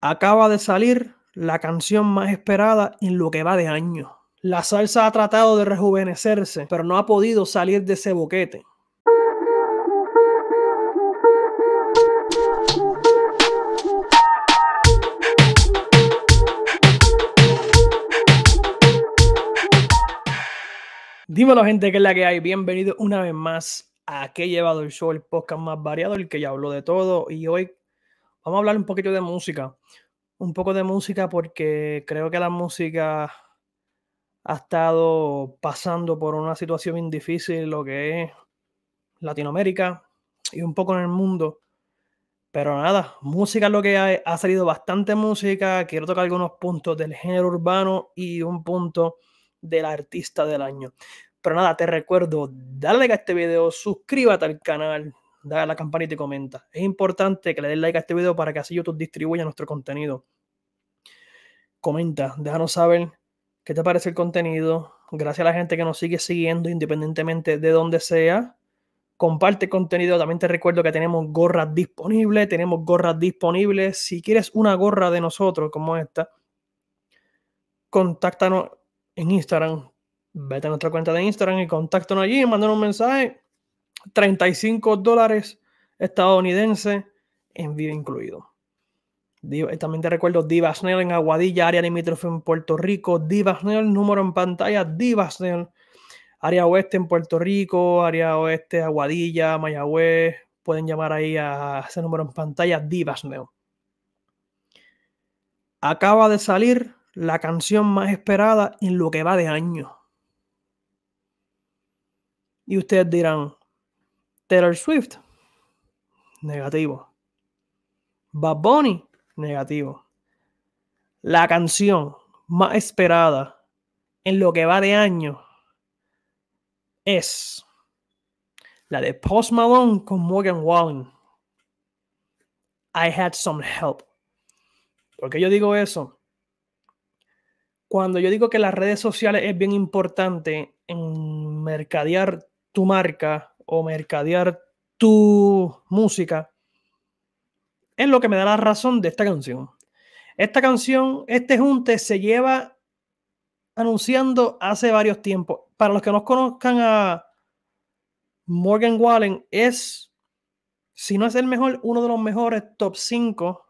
Acaba de salir la canción más esperada en lo que va de año. La salsa ha tratado de rejuvenecerse, pero no ha podido salir de ese boquete. Dímelo gente, que es la que hay. bienvenido una vez más a Que he llevado el show, el podcast más variado, el que ya habló de todo. Y hoy Vamos a hablar un poquito de música. Un poco de música porque creo que la música ha estado pasando por una situación bien difícil, lo que es Latinoamérica y un poco en el mundo. Pero nada, música es lo que hay. ha salido bastante música. Quiero tocar algunos puntos del género urbano y un punto del artista del año. Pero nada, te recuerdo, dale a este video, suscríbete al canal, dale a la campana y comenta. Es importante que le des like a este video para que así YouTube distribuya nuestro contenido. Comenta, déjanos saber qué te parece el contenido. Gracias a la gente que nos sigue siguiendo independientemente de donde sea. Comparte contenido. También te recuerdo que tenemos gorras disponibles. Tenemos gorras disponibles. Si quieres una gorra de nosotros como esta, contáctanos en Instagram. Vete a nuestra cuenta de Instagram y contáctanos allí. Mándanos un mensaje 35 dólares estadounidenses, vivo incluido. También te recuerdo Divasnel en Aguadilla, área limítrofe en Puerto Rico, Divasnel, número en pantalla, Divasnell, área oeste en Puerto Rico, área oeste, Aguadilla, Mayagüez, pueden llamar ahí a ese número en pantalla, Divasneo. Acaba de salir la canción más esperada en lo que va de año. Y ustedes dirán, Taylor Swift, negativo. Bad Bunny, negativo. La canción más esperada en lo que va de año es la de Post Malone con Morgan Wallen. I had some help. ¿Por qué yo digo eso? Cuando yo digo que las redes sociales es bien importante en mercadear tu marca, o mercadear tu música, es lo que me da la razón de esta canción. Esta canción, este junte se lleva anunciando hace varios tiempos. Para los que no conozcan a Morgan Wallen, es, si no es el mejor, uno de los mejores top 5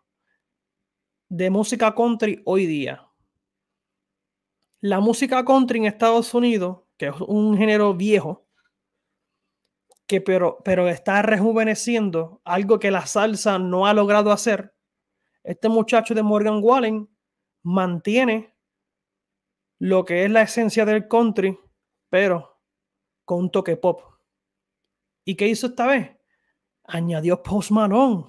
de música country hoy día. La música country en Estados Unidos, que es un género viejo, que pero, pero está rejuveneciendo algo que la salsa no ha logrado hacer. Este muchacho de Morgan Wallen mantiene lo que es la esencia del country, pero con un toque pop. ¿Y qué hizo esta vez? Añadió Post Malone.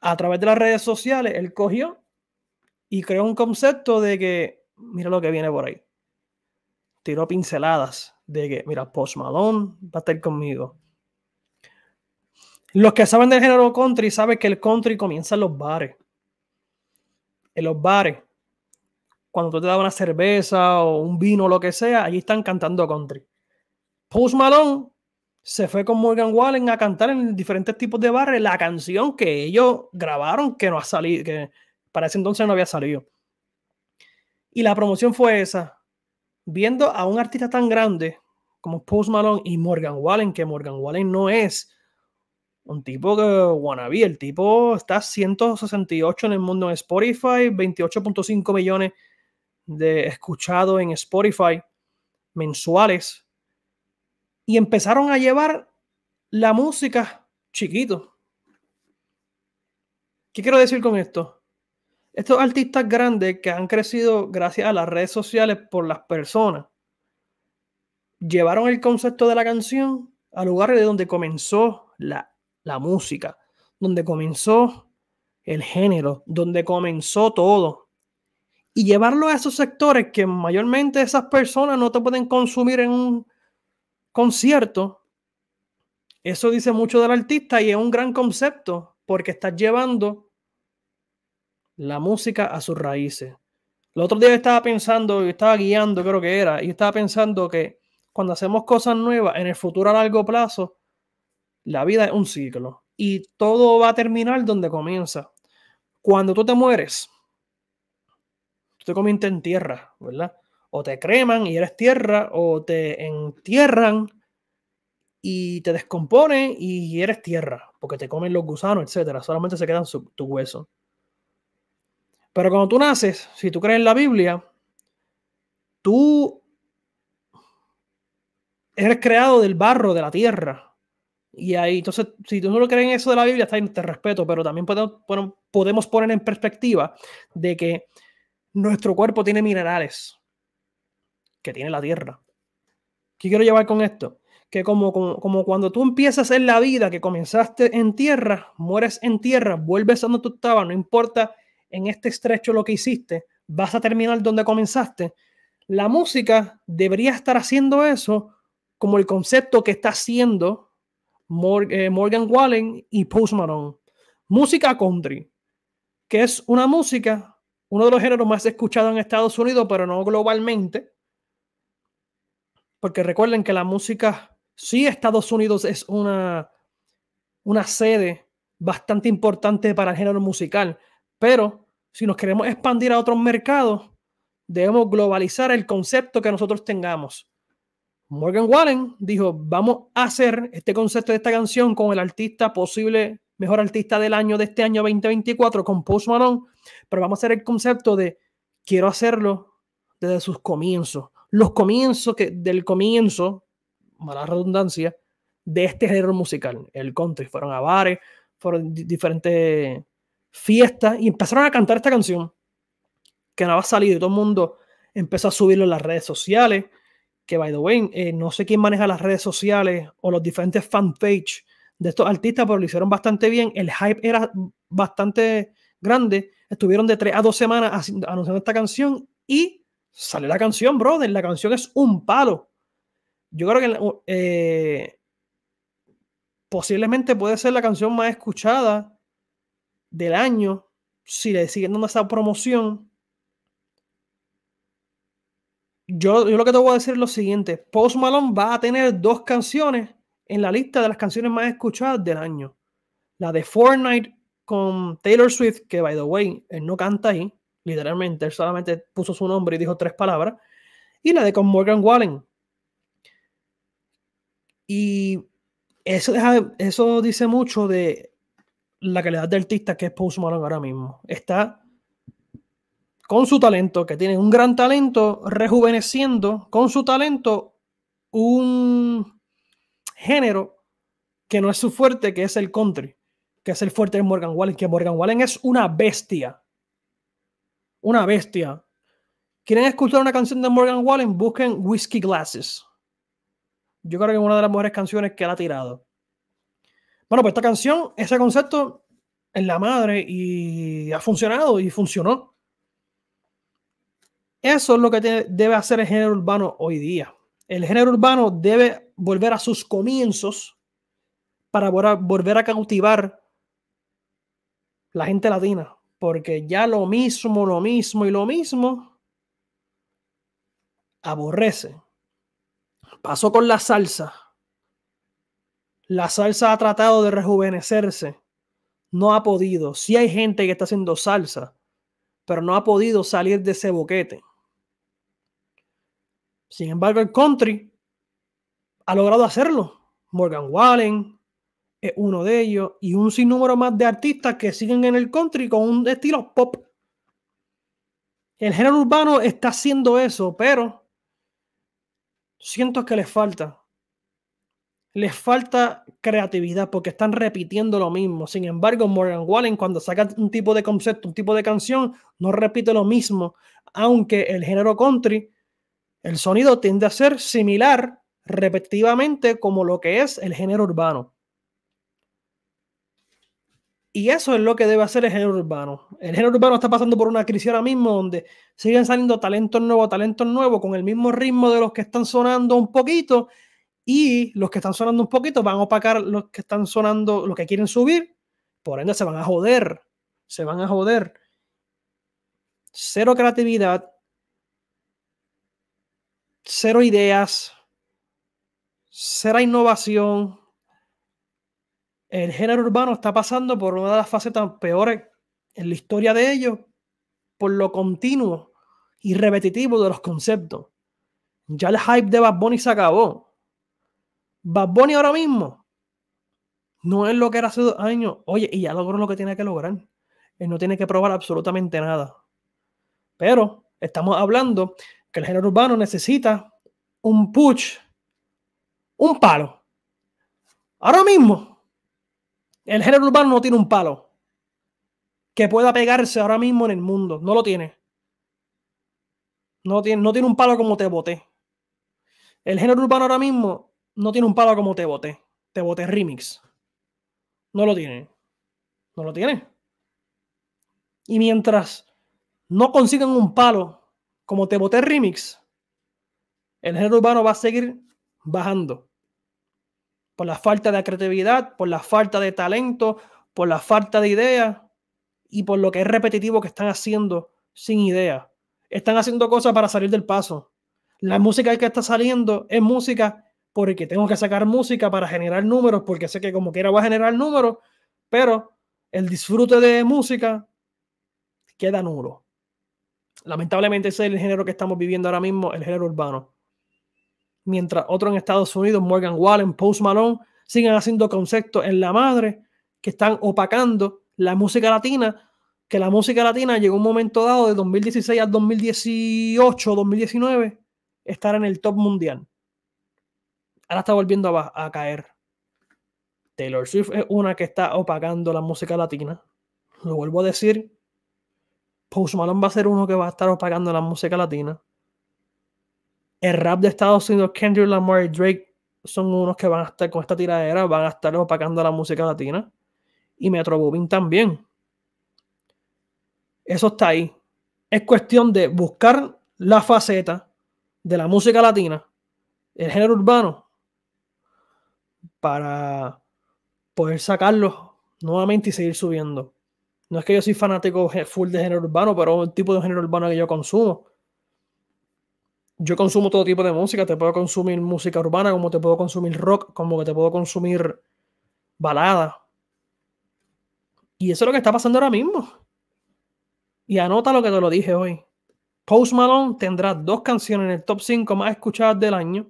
A través de las redes sociales, él cogió y creó un concepto de que, mira lo que viene por ahí. Tiró pinceladas de que, mira, Post Malone va a estar conmigo. Los que saben del género country saben que el country comienza en los bares. En los bares, cuando tú te das una cerveza o un vino, lo que sea, allí están cantando country. Post Malone se fue con Morgan Wallen a cantar en diferentes tipos de bares la canción que ellos grabaron que no ha salido, que para ese entonces no había salido. Y la promoción fue esa viendo a un artista tan grande como Post Malone y Morgan Wallen, que Morgan Wallen no es un tipo que wannabe, el tipo está 168 en el mundo en Spotify, 28.5 millones de escuchados en Spotify mensuales. Y empezaron a llevar la música chiquito. ¿Qué quiero decir con esto? estos artistas grandes que han crecido gracias a las redes sociales por las personas, llevaron el concepto de la canción al lugar de donde comenzó la, la música, donde comenzó el género, donde comenzó todo. Y llevarlo a esos sectores que mayormente esas personas no te pueden consumir en un concierto, eso dice mucho del artista y es un gran concepto porque estás llevando la música a sus raíces. El otro día estaba pensando, yo estaba guiando, creo que era, y estaba pensando que cuando hacemos cosas nuevas en el futuro a largo plazo, la vida es un ciclo y todo va a terminar donde comienza. Cuando tú te mueres, tú te comiste en tierra, ¿verdad? O te creman y eres tierra, o te entierran y te descomponen y eres tierra, porque te comen los gusanos, etcétera. Solamente se quedan su, tu hueso. Pero cuando tú naces, si tú crees en la Biblia, tú eres creado del barro, de la tierra. Y ahí, entonces, si tú lo crees en eso de la Biblia, está en te respeto, pero también podemos, podemos poner en perspectiva de que nuestro cuerpo tiene minerales que tiene la tierra. ¿Qué quiero llevar con esto? Que como, como, como cuando tú empiezas en la vida, que comenzaste en tierra, mueres en tierra, vuelves a donde tú estabas, no importa en este estrecho lo que hiciste, vas a terminar donde comenzaste. La música debería estar haciendo eso como el concepto que está haciendo eh, Morgan Wallen y Post Malone. Música country, que es una música, uno de los géneros más escuchados en Estados Unidos, pero no globalmente. Porque recuerden que la música, sí, Estados Unidos es una, una sede bastante importante para el género musical, pero si nos queremos expandir a otros mercados, debemos globalizar el concepto que nosotros tengamos. Morgan Wallen dijo, vamos a hacer este concepto de esta canción con el artista posible mejor artista del año de este año 2024 con Post Malone, pero vamos a hacer el concepto de quiero hacerlo desde sus comienzos, los comienzos que del comienzo, mala redundancia, de este género musical, el country, fueron avares, fueron diferentes fiesta y empezaron a cantar esta canción que no había salido y todo el mundo empezó a subirlo en las redes sociales. Que, by the way, eh, no sé quién maneja las redes sociales o los diferentes fanpage de estos artistas, pero lo hicieron bastante bien. El hype era bastante grande. Estuvieron de tres a dos semanas anunciando esta canción y salió la canción, brother. La canción es un palo. Yo creo que eh, posiblemente puede ser la canción más escuchada del año, si le siguen dando esa promoción, yo, yo, lo que te voy a decir es lo siguiente. Post Malone va a tener dos canciones en la lista de las canciones más escuchadas del año. La de Fortnite con Taylor Swift, que by the way, él no canta ahí, literalmente, él solamente puso su nombre y dijo tres palabras. Y la de con Morgan Wallen. Y eso, eso dice mucho de la calidad de artista que es Post Malone ahora mismo. Está con su talento, que tiene un gran talento, rejuveneciendo con su talento un género que no es su fuerte, que es el country, que es el fuerte de Morgan Wallen, que Morgan Wallen es una bestia. Una bestia. ¿Quieren escuchar una canción de Morgan Wallen? Busquen Whiskey Glasses. Yo creo que es una de las mejores canciones que él ha tirado. Bueno, pues esta canción, ese concepto es la madre y ha funcionado y funcionó. Eso es lo que debe hacer el género urbano hoy día. El género urbano debe volver a sus comienzos para volver a cautivar la gente latina, porque ya lo mismo, lo mismo y lo mismo aborrece. Pasó con la salsa. La salsa ha tratado de rejuvenecerse. No ha podido. si hay gente que está haciendo salsa, pero no ha podido salir de ese boquete. Sin embargo, el country ha logrado hacerlo. Morgan Wallen es uno de ellos y un sinnúmero más de artistas que siguen en el country con un estilo pop. El género urbano está haciendo eso, pero siento que les falta les falta creatividad porque están repitiendo lo mismo. Sin embargo, Morgan Wallen cuando saca un tipo de concepto, un tipo de canción, no repite lo mismo, aunque el género country, el sonido tiende a ser similar repetitivamente como lo que es el género urbano. Y eso es lo que debe hacer el género urbano. El género urbano está pasando por una crisis ahora mismo donde siguen saliendo talentos nuevos, talentos nuevos, con el mismo ritmo de los que están sonando un poquito y los que están sonando un poquito van a opacar los que están sonando, los que quieren subir, por ende se van a joder, se van a joder. Cero creatividad, cero ideas, cero innovación. El género urbano está pasando por una de las fases tan peores en la historia de ellos, por lo continuo y repetitivo de los conceptos. Ya el hype de Bad Bunny se acabó Bad ahora mismo no es lo que era hace dos años. Oye, y ya logró lo que tiene que lograr. Él no tiene que probar absolutamente nada. Pero estamos hablando que el género urbano necesita un push, un palo. Ahora mismo, el género urbano no tiene un palo que pueda pegarse ahora mismo en el mundo. No lo tiene. No tiene, no tiene un palo como te boté. El género urbano ahora mismo no tiene un palo como Te Boté. Te Boté Remix. No lo tiene. No lo tiene. Y mientras no consigan un palo como Te Boté Remix, el género urbano va a seguir bajando. Por la falta de creatividad, por la falta de talento, por la falta de ideas y por lo que es repetitivo que están haciendo sin idea. Están haciendo cosas para salir del paso. La música que está saliendo es música porque tengo que sacar música para generar números, porque sé que como quiera voy a generar números, pero el disfrute de música queda nulo. Lamentablemente ese es el género que estamos viviendo ahora mismo, el género urbano. Mientras otro en Estados Unidos, Morgan Wallen, Post Malone, siguen haciendo conceptos en la madre que están opacando la música latina, que la música latina llegó un momento dado de 2016 al 2018, 2019, estar en el top mundial está volviendo a, caer. Taylor Swift es una que está opacando la música latina. Lo vuelvo a decir. Post Malone va a ser uno que va a estar opacando la música latina. El rap de Estados Unidos, Kendrick Lamar y Drake son unos que van a estar con esta tiradera, van a estar opacando la música latina. Y Metro Boomin también. Eso está ahí. Es cuestión de buscar la faceta de la música latina, el género urbano, para poder sacarlos nuevamente y seguir subiendo. No es que yo soy fanático full de género urbano, pero el tipo de género urbano que yo consumo. Yo consumo todo tipo de música, te puedo consumir música urbana, como te puedo consumir rock, como que te puedo consumir balada. Y eso es lo que está pasando ahora mismo. Y anota lo que te lo dije hoy. Post Malone tendrá dos canciones en el top 5 más escuchadas del año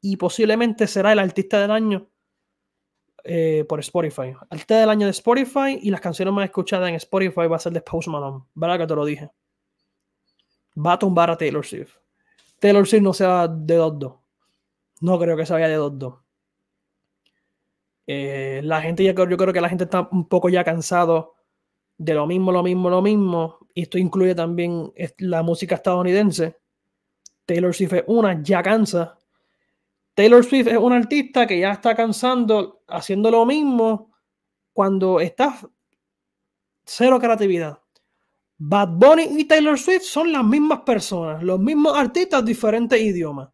y posiblemente será el artista del año eh, por Spotify. El té del año de Spotify y las canciones más escuchadas en Spotify va a ser de Post Malone. ¿Verdad que te lo dije? Va a tumbar a Taylor Swift. Taylor Swift no sea de 2-2. No creo que se vaya de 2-2. Eh, la gente, ya, yo creo que la gente está un poco ya cansado de lo mismo, lo mismo, lo mismo. Y esto incluye también la música estadounidense. Taylor Swift es una, ya cansa. Taylor Swift es un artista que ya está cansando haciendo lo mismo cuando está cero creatividad. Bad Bunny y Taylor Swift son las mismas personas, los mismos artistas, diferentes idiomas.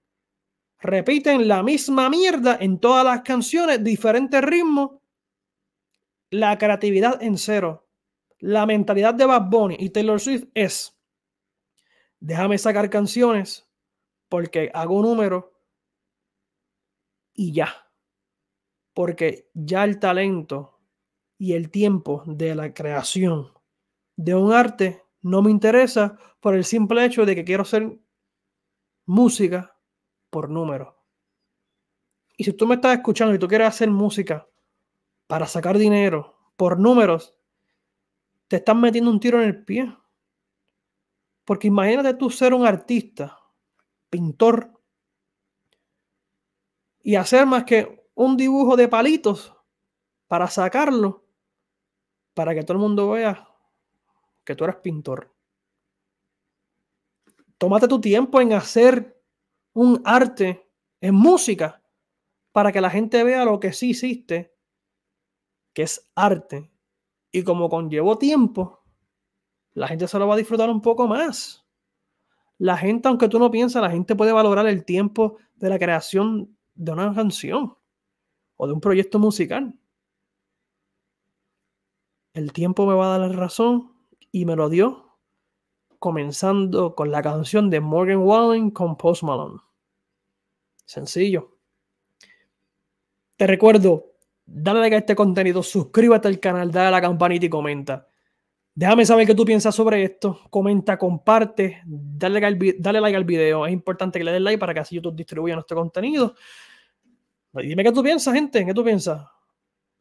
Repiten la misma mierda en todas las canciones, diferentes ritmos. La creatividad en cero. La mentalidad de Bad Bunny y Taylor Swift es, déjame sacar canciones porque hago número y ya. Porque ya el talento y el tiempo de la creación de un arte no me interesa por el simple hecho de que quiero hacer música por número. Y si tú me estás escuchando y tú quieres hacer música para sacar dinero por números, te estás metiendo un tiro en el pie. Porque imagínate tú ser un artista, pintor, y hacer más que un dibujo de palitos para sacarlo, para que todo el mundo vea que tú eres pintor. Tómate tu tiempo en hacer un arte, en música, para que la gente vea lo que sí hiciste, que es arte. Y como conllevo tiempo, la gente se lo va a disfrutar un poco más. La gente, aunque tú no pienses, la gente puede valorar el tiempo de la creación de una canción o de un proyecto musical. El tiempo me va a dar la razón y me lo dio comenzando con la canción de Morgan Wallen con Post Malone. Sencillo. Te recuerdo, dale like a este contenido, suscríbete al canal, dale a la campanita y comenta. Déjame saber qué tú piensas sobre esto. Comenta, comparte, dale like, al video. Es importante que le des like para que así YouTube distribuya nuestro contenido. Pues dime qué tú piensas, gente. ¿Qué tú piensas?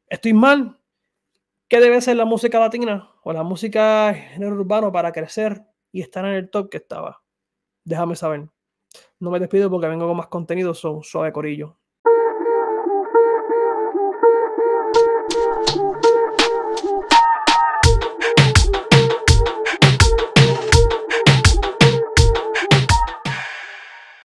¿Estoy mal? ¿Qué debe ser la música latina o la música género urbano para crecer y estar en el top que estaba? Déjame saber. No me despido porque vengo con más contenido. Son suave corillo.